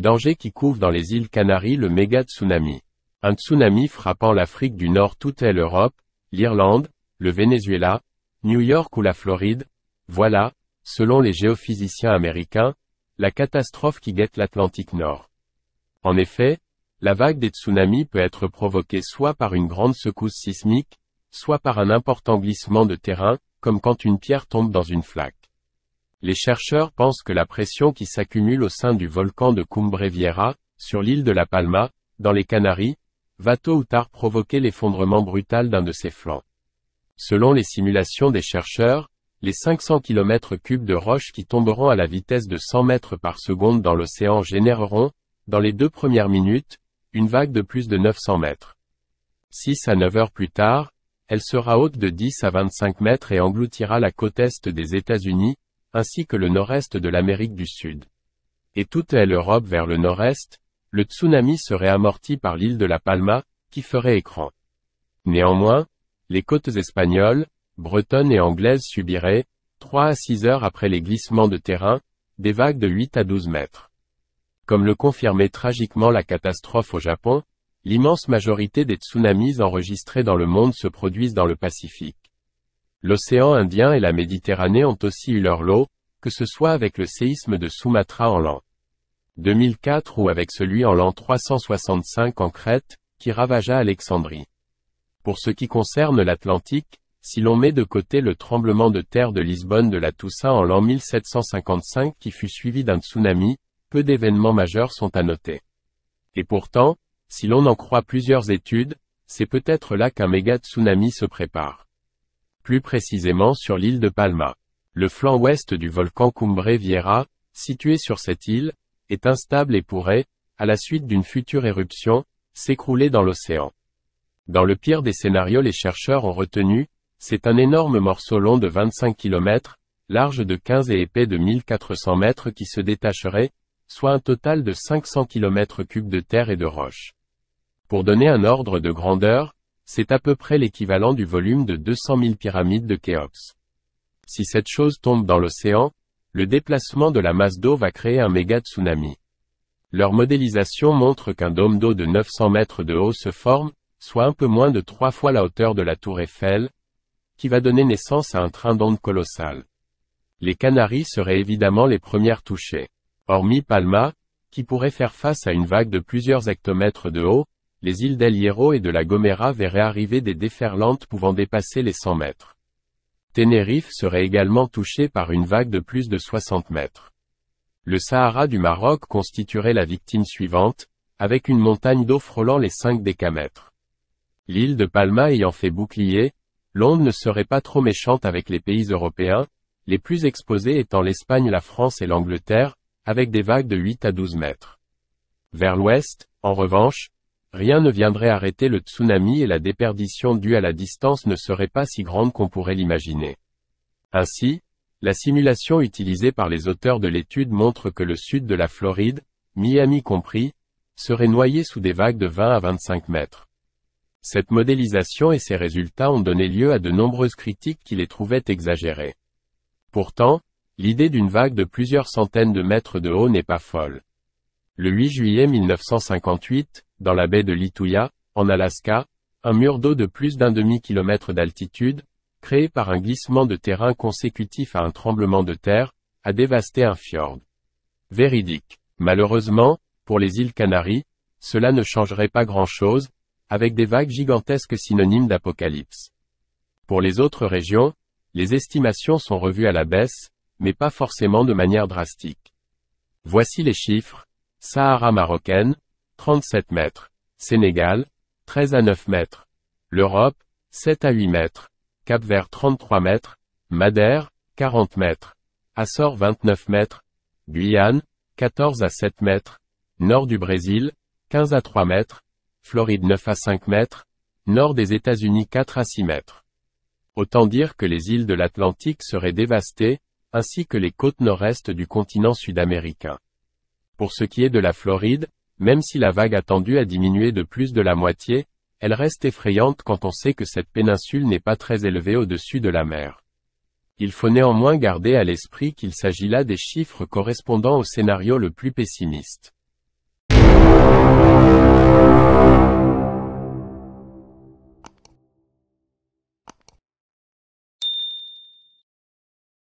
danger qui couvre dans les îles Canaries le méga tsunami. Un tsunami frappant l'Afrique du Nord toute l'Europe, l'Irlande, le Venezuela, New York ou la Floride, voilà, selon les géophysiciens américains, la catastrophe qui guette l'Atlantique Nord. En effet, la vague des tsunamis peut être provoquée soit par une grande secousse sismique, soit par un important glissement de terrain, comme quand une pierre tombe dans une flaque. Les chercheurs pensent que la pression qui s'accumule au sein du volcan de Cumbre Vieira, sur l'île de La Palma, dans les Canaries, va tôt ou tard provoquer l'effondrement brutal d'un de ses flancs. Selon les simulations des chercheurs, les 500 km3 de roches qui tomberont à la vitesse de 100 mètres par seconde dans l'océan généreront, dans les deux premières minutes, une vague de plus de 900 mètres. 6 à 9 heures plus tard, elle sera haute de 10 à 25 mètres et engloutira la côte est des États-Unis, ainsi que le nord-est de l'Amérique du Sud. Et toute l'Europe vers le nord-est, le tsunami serait amorti par l'île de la Palma, qui ferait écran. Néanmoins, les côtes espagnoles, bretonnes et anglaises subiraient, 3 à 6 heures après les glissements de terrain, des vagues de 8 à 12 mètres. Comme le confirmait tragiquement la catastrophe au Japon, l'immense majorité des tsunamis enregistrés dans le monde se produisent dans le Pacifique. L'océan Indien et la Méditerranée ont aussi eu leur lot, que ce soit avec le séisme de Sumatra en l'an 2004 ou avec celui en l'an 365 en Crète, qui ravagea Alexandrie. Pour ce qui concerne l'Atlantique, si l'on met de côté le tremblement de terre de Lisbonne de la Toussaint en l'an 1755 qui fut suivi d'un tsunami, peu d'événements majeurs sont à noter. Et pourtant, si l'on en croit plusieurs études, c'est peut-être là qu'un méga tsunami se prépare plus précisément sur l'île de Palma. Le flanc ouest du volcan Cumbre Vieira, situé sur cette île, est instable et pourrait, à la suite d'une future éruption, s'écrouler dans l'océan. Dans le pire des scénarios les chercheurs ont retenu, c'est un énorme morceau long de 25 km, large de 15 et épais de 1400 mètres qui se détacherait, soit un total de 500 km3 de terre et de roche. Pour donner un ordre de grandeur, c'est à peu près l'équivalent du volume de 200 000 pyramides de Khéops. Si cette chose tombe dans l'océan, le déplacement de la masse d'eau va créer un méga tsunami. Leur modélisation montre qu'un dôme d'eau de 900 mètres de haut se forme, soit un peu moins de trois fois la hauteur de la tour Eiffel, qui va donner naissance à un train d'ondes colossal. Les Canaries seraient évidemment les premières touchées. Hormis Palma, qui pourrait faire face à une vague de plusieurs hectomètres de haut, les îles d'El Hierro et de la Gomera verraient arriver des déferlantes pouvant dépasser les 100 mètres. Tenerife serait également touchée par une vague de plus de 60 mètres. Le Sahara du Maroc constituerait la victime suivante, avec une montagne d'eau frôlant les 5 décamètres. L'île de Palma ayant fait bouclier, l'onde ne serait pas trop méchante avec les pays européens, les plus exposés étant l'Espagne, la France et l'Angleterre, avec des vagues de 8 à 12 mètres. Vers l'ouest, en revanche, Rien ne viendrait arrêter le tsunami et la déperdition due à la distance ne serait pas si grande qu'on pourrait l'imaginer. Ainsi, la simulation utilisée par les auteurs de l'étude montre que le sud de la Floride, Miami compris, serait noyé sous des vagues de 20 à 25 mètres. Cette modélisation et ses résultats ont donné lieu à de nombreuses critiques qui les trouvaient exagérées. Pourtant, l'idée d'une vague de plusieurs centaines de mètres de haut n'est pas folle. Le 8 juillet 1958, dans la baie de Lituya, en Alaska, un mur d'eau de plus d'un demi-kilomètre d'altitude, créé par un glissement de terrain consécutif à un tremblement de terre, a dévasté un fjord. Véridique. Malheureusement, pour les îles Canaries, cela ne changerait pas grand-chose, avec des vagues gigantesques synonymes d'apocalypse. Pour les autres régions, les estimations sont revues à la baisse, mais pas forcément de manière drastique. Voici les chiffres. Sahara marocaine, 37 mètres. Sénégal, 13 à 9 mètres. L'Europe, 7 à 8 mètres. Cap-Vert 33 mètres. Madère, 40 mètres. Açores 29 mètres. Guyane, 14 à 7 mètres. Nord du Brésil, 15 à 3 mètres. Floride 9 à 5 mètres. Nord des États-Unis 4 à 6 mètres. Autant dire que les îles de l'Atlantique seraient dévastées, ainsi que les côtes nord-est du continent sud-américain. Pour ce qui est de la Floride, même si la vague attendue a diminué de plus de la moitié, elle reste effrayante quand on sait que cette péninsule n'est pas très élevée au-dessus de la mer. Il faut néanmoins garder à l'esprit qu'il s'agit là des chiffres correspondant au scénario le plus pessimiste.